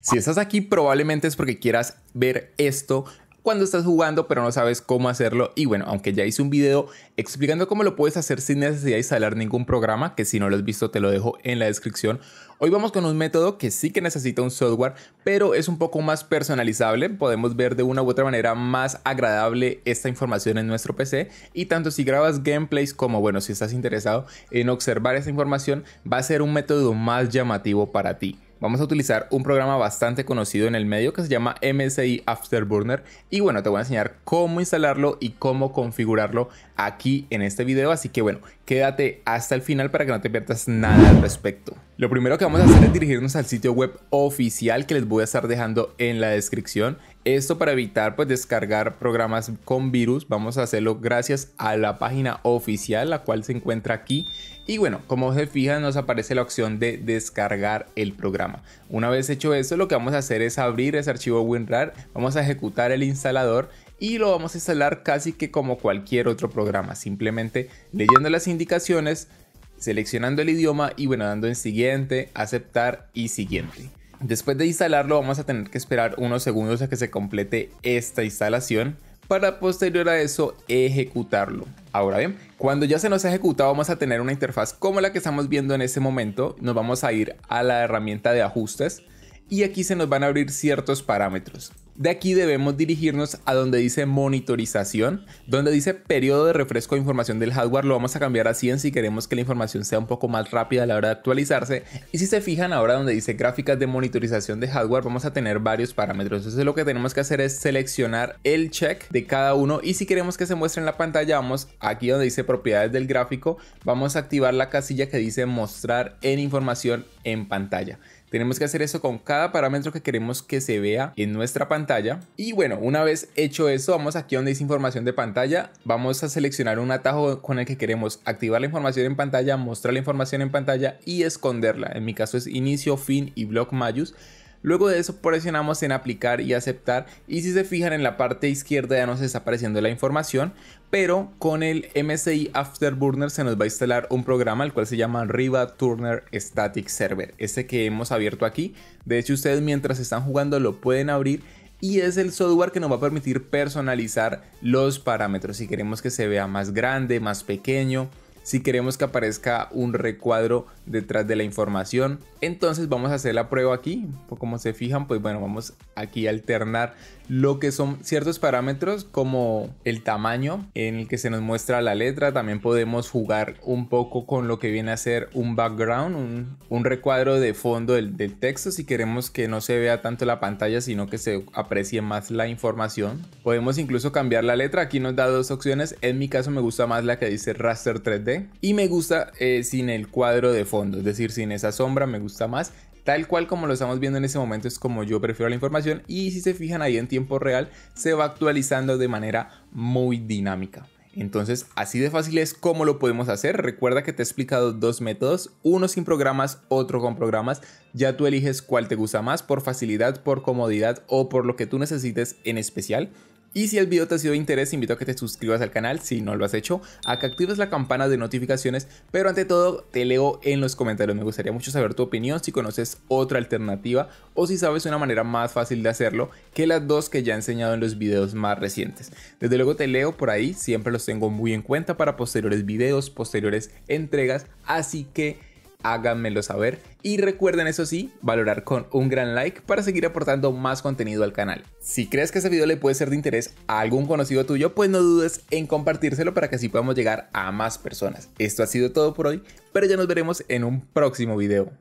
Si estás aquí probablemente es porque quieras ver esto cuando estás jugando pero no sabes cómo hacerlo y bueno, aunque ya hice un video explicando cómo lo puedes hacer sin necesidad de instalar ningún programa, que si no lo has visto te lo dejo en la descripción, hoy vamos con un método que sí que necesita un software pero es un poco más personalizable, podemos ver de una u otra manera más agradable esta información en nuestro PC y tanto si grabas gameplays como bueno, si estás interesado en observar esta información va a ser un método más llamativo para ti vamos a utilizar un programa bastante conocido en el medio que se llama MSI Afterburner y bueno, te voy a enseñar cómo instalarlo y cómo configurarlo aquí en este video, así que bueno, quédate hasta el final para que no te pierdas nada al respecto. Lo primero que vamos a hacer es dirigirnos al sitio web oficial que les voy a estar dejando en la descripción esto para evitar pues descargar programas con virus, vamos a hacerlo gracias a la página oficial, la cual se encuentra aquí. Y bueno, como se fijan nos aparece la opción de descargar el programa. Una vez hecho eso lo que vamos a hacer es abrir ese archivo WinRAR, vamos a ejecutar el instalador y lo vamos a instalar casi que como cualquier otro programa, simplemente leyendo las indicaciones, seleccionando el idioma y bueno, dando en siguiente, aceptar y siguiente. Después de instalarlo vamos a tener que esperar unos segundos a que se complete esta instalación para posterior a eso ejecutarlo. Ahora bien, cuando ya se nos ha ejecutado vamos a tener una interfaz como la que estamos viendo en este momento. Nos vamos a ir a la herramienta de ajustes y aquí se nos van a abrir ciertos parámetros. De aquí debemos dirigirnos a donde dice monitorización, donde dice periodo de refresco de información del hardware, lo vamos a cambiar a 100 si queremos que la información sea un poco más rápida a la hora de actualizarse. Y si se fijan ahora donde dice gráficas de monitorización de hardware, vamos a tener varios parámetros. Entonces lo que tenemos que hacer es seleccionar el check de cada uno y si queremos que se muestre en la pantalla, vamos aquí donde dice propiedades del gráfico, vamos a activar la casilla que dice mostrar en información en pantalla. Tenemos que hacer eso con cada parámetro que queremos que se vea en nuestra pantalla. Y bueno, una vez hecho eso, vamos aquí donde dice información de pantalla. Vamos a seleccionar un atajo con el que queremos activar la información en pantalla, mostrar la información en pantalla y esconderla. En mi caso es inicio, fin y block mayús. Luego de eso presionamos en aplicar y aceptar y si se fijan en la parte izquierda ya nos está apareciendo la información, pero con el MSI Afterburner se nos va a instalar un programa el cual se llama Riva Turner Static Server, este que hemos abierto aquí. De hecho ustedes mientras están jugando lo pueden abrir y es el software que nos va a permitir personalizar los parámetros. Si queremos que se vea más grande, más pequeño, si queremos que aparezca un recuadro detrás de la información. Entonces vamos a hacer la prueba aquí. Pues, como se fijan, pues bueno, vamos aquí a alternar lo que son ciertos parámetros como el tamaño en el que se nos muestra la letra. También podemos jugar un poco con lo que viene a ser un background, un, recuadro de fondo del, texto si queremos que no se vea tanto la pantalla, sino que se aprecie más la información. Podemos incluso cambiar la letra. Aquí nos da dos opciones. En mi caso me gusta más la que dice raster 3D y me gusta eh, sin el cuadro de fondo es decir, sin esa sombra me gusta más. Tal cual como lo estamos viendo en ese momento es como yo prefiero la información y si se fijan ahí en tiempo real se va actualizando de manera muy dinámica. Entonces, así de fácil es como lo podemos hacer. Recuerda que te he explicado dos métodos, uno sin programas, otro con programas. Ya tú eliges cuál te gusta más por facilidad, por comodidad o por lo que tú necesites en especial. Y si el video te ha sido de interés, invito a que te suscribas al canal si no lo has hecho, a que actives la campana de notificaciones, pero ante todo te leo en los comentarios. Me gustaría mucho saber tu opinión, si conoces otra alternativa o si sabes una manera más fácil de hacerlo que las dos que ya he enseñado en los videos más recientes. Desde luego te leo por ahí, siempre los tengo muy en cuenta para posteriores videos, posteriores entregas, así que háganmelo saber y recuerden eso sí, valorar con un gran like para seguir aportando más contenido al canal. Si crees que este video le puede ser de interés a algún conocido tuyo, pues no dudes en compartírselo para que así podamos llegar a más personas. Esto ha sido todo por hoy, pero ya nos veremos en un próximo video.